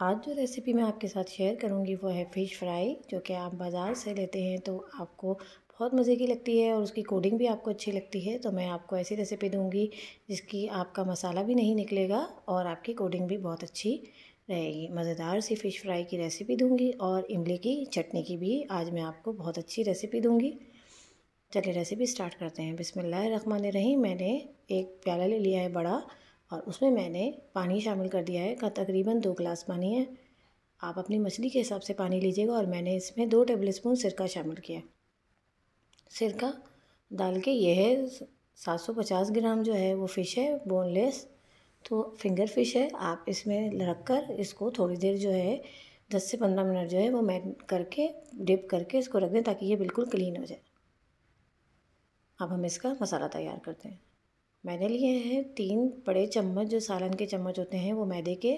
आज जो रेसिपी मैं आपके साथ शेयर करूंगी वो है फ़िश फ्राई जो कि आप बाज़ार से लेते हैं तो आपको बहुत मज़े की लगती है और उसकी कोडिंग भी आपको अच्छी लगती है तो मैं आपको ऐसी रेसिपी दूंगी जिसकी आपका मसाला भी नहीं निकलेगा और आपकी कोडिंग भी बहुत अच्छी रहेगी मज़ेदार सी फ़िश फ्राई की रेसिपी दूँगी और इमली की चटनी की भी आज मैं आपको बहुत अच्छी रेसिपी दूँगी चलिए रेसिपी स्टार्ट करते हैं बिसमिल्ल रही मैंने एक प्याला ले लिया है बड़ा और उसमें मैंने पानी शामिल कर दिया है का तकरीबन दो गिलास पानी है आप अपनी मछली के हिसाब से पानी लीजिएगा और मैंने इसमें दो टेबल स्पून सिरका शामिल किया सिरका डाल के यह है सात सौ पचास ग्राम जो है वो फ़िश है बोनलेस तो फिंगर फिश है आप इसमें रख कर इसको थोड़ी देर जो है दस से पंद्रह मिनट जो है वो मैट करके डिप करके इसको रख दें ताकि ये बिल्कुल क्लीन हो जाए अब हम इसका मसाला तैयार करते हैं मैंने लिए हैं तीन बड़े चम्मच जो सालन के चम्मच होते हैं वो मैदे के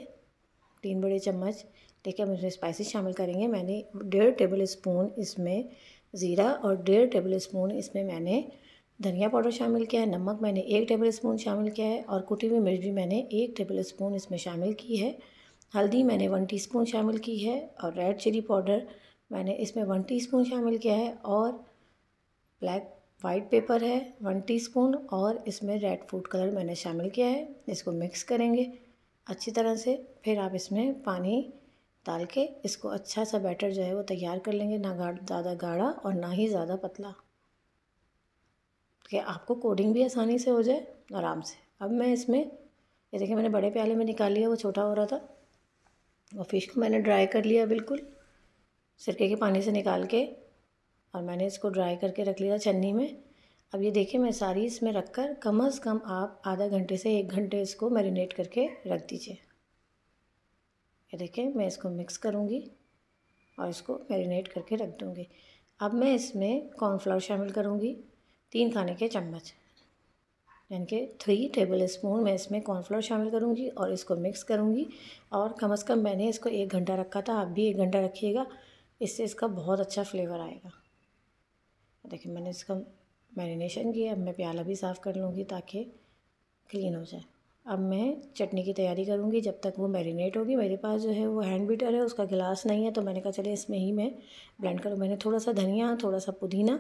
तीन बड़े चम्मच ठीक है हम इसमें स्पाइसेस शामिल करेंगे मैंने डेढ़ टेबल स्पून इसमें ज़ीरा और डेढ़ टेबल स्पून इसमें मैंने धनिया पाउडर शामिल किया है नमक मैंने एक टेबल स्पून शामिल किया है और कुटी हुई मिर्च भी मैंने एक टेबल स्पून इसमें शामिल की है हल्दी मैंने वन स्पून शामिल की है और रेड चिली पाउडर मैंने इसमें वन स्पून शामिल किया है और ब्लैक वाइट पेपर है वन टीस्पून और इसमें रेड फूड कलर मैंने शामिल किया है इसको मिक्स करेंगे अच्छी तरह से फिर आप इसमें पानी डाल के इसको अच्छा सा बैटर जो है वो तैयार कर लेंगे ना ज़्यादा गाढ़ा और ना ही ज़्यादा पतला कि आपको कोडिंग भी आसानी से हो जाए आराम से अब मैं इसमें ये देखिए मैंने बड़े प्याले में निकाल लिया वो छोटा हो रहा था और फिश को मैंने ड्राई कर लिया बिल्कुल सिरके के पानी से निकाल के और मैंने इसको ड्राई करके रख लिया छन्नी में अब ये देखिए मैं सारी इसमें रख कर कम अज़ कम आप आधा घंटे से एक घंटे इसको मैरिनेट करके रख दीजिए ये देखिए मैं इसको मिक्स करूँगी और इसको मैरिनेट करके रख दूँगी अब मैं इसमें कॉर्नफ्लावर शामिल करूँगी तीन खाने के चम्मच यानी कि थ्री टेबल स्पून मैं इसमें कॉर्नफ्लावर शामिल करूँगी और इसको मिक्स करूँगी और कम अज़ कम मैंने इसको एक घंटा रखा था आप भी एक घंटा रखिएगा इससे इसका बहुत अच्छा फ्लेवर आएगा देखिए मैंने इसका मैरिनेशन किया अब मैं प्याला भी साफ़ कर लूँगी ताकि क्लीन हो जाए अब मैं चटनी की तैयारी करूँगी जब तक वो मैरिनेट होगी मेरे पास जो है वो हैंड बीटर है उसका गिलास नहीं है तो मैंने कहा चले इसमें ही मैं ब्लेंड करूँ मैंने थोड़ा सा धनिया थोड़ा सा पुदीना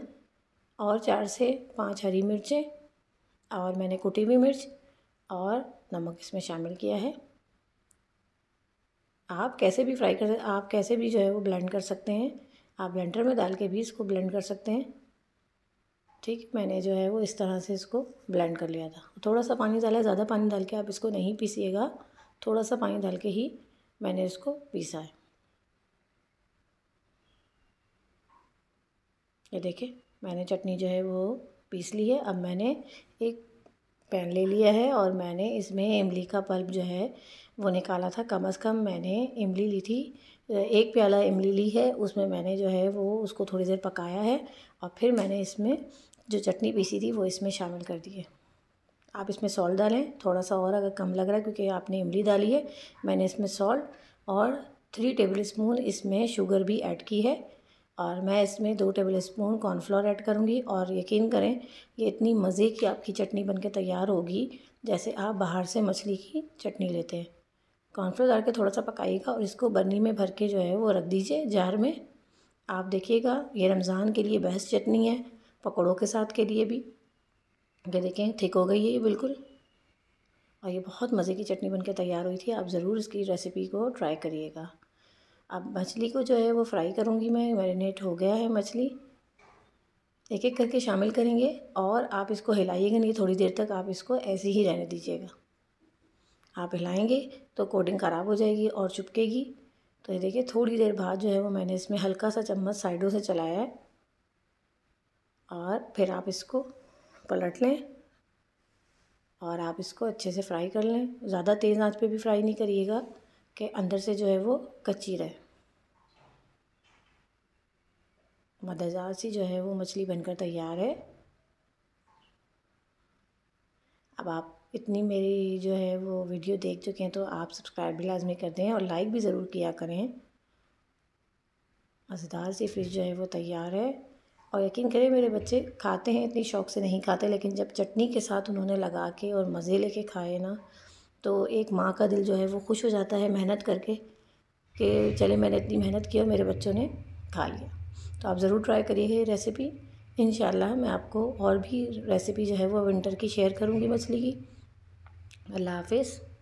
और चार से पाँच हरी मिर्चें और मैंने कुटी हुई मिर्च और नमक इसमें शामिल किया है आप कैसे भी फ्राई कर आप कैसे भी जो है वो ब्लेंड कर सकते हैं आप ब्लेंडर में डाल के भी इसको ब्लेंड कर सकते हैं ठीक मैंने जो है वो इस तरह से इसको ब्लेंड कर लिया था थोड़ा सा पानी डाला ज़्यादा पानी डाल के आप इसको नहीं पीसीएगा थोड़ा सा पानी डाल के ही मैंने इसको पीसा है ये देखिए मैंने चटनी जो है वो पीस ली है अब मैंने एक पैन ले लिया है और मैंने इसमें इमली का पल्प जो है वो निकाला था कम अज़ कम मैंने इमली ली थी एक प्याला इमली ली है उसमें मैंने जो है वो उसको थोड़ी देर पकाया है और फिर मैंने इसमें जो चटनी पीसी थी वो इसमें शामिल कर दिए आप इसमें सॉल्ट डालें थोड़ा सा और अगर कम लग रहा है क्योंकि आपने इमली डाली है मैंने इसमें सॉल्ट और थ्री टेबल स्पून इसमें शुगर भी ऐड की है और मैं इसमें दो टेबल स्पून कॉर्नफ्लोर ऐड करूँगी और यकीन करें ये इतनी मज़े की आपकी चटनी बनके तैयार होगी जैसे आप बाहर से मछली की चटनी लेते हैं कॉर्नफ्लोर डाल के थोड़ा सा पकाइएगा और इसको बर्नी में भर के जो है वो रख दीजिए जार में आप देखिएगा ये रमज़ान के लिए बेस्ट चटनी है पकौड़ों के साथ के लिए भी ये देखें ठीक हो गई है ये बिल्कुल और ये बहुत मज़े की चटनी बनकर तैयार हुई थी आप ज़रूर इसकी रेसिपी को ट्राई करिएगा अब मछली को जो है वो फ्राई करूँगी मैं मैरिनेट हो गया है मछली एक एक करके शामिल करेंगे और आप इसको हिलाइएगा नहीं थोड़ी देर तक आप इसको ऐसे ही रहने दीजिएगा आप हिलाएंगे तो कोडिंग ख़राब हो जाएगी और चुपकेगी तो ये देखिए थोड़ी देर बाद जो है वो मैंने इसमें हल्का सा चम्मच साइडों से चलाया है और फिर आप इसको पलट लें और आप इसको अच्छे से फ्राई कर लें ज़्यादा तेज़ आंच पे भी फ्राई नहीं करिएगा कि अंदर से जो है वो कच्ची रहे मदजार सी जो है वो मछली बनकर तैयार है अब आप इतनी मेरी जो है वो वीडियो देख चुके हैं तो आप सब्सक्राइब भी लाजमी कर दें और लाइक भी ज़रूर किया करें मज़ेदार सी फिश जो है वो तैयार है और यकीन करें मेरे बच्चे खाते हैं इतनी शौक़ से नहीं खाते लेकिन जब चटनी के साथ उन्होंने लगा के और मज़े लेके खाए ना तो एक माँ का दिल जो है वो खुश हो जाता है मेहनत करके कि चले मैंने इतनी मेहनत की और मेरे बच्चों ने खा लिया तो आप ज़रूर ट्राई करिए ये रेसिपी इन मैं आपको और भी रेसिपी जो है वो विंटर की शेयर करूँगी मछली की अल्लाह हाफिज़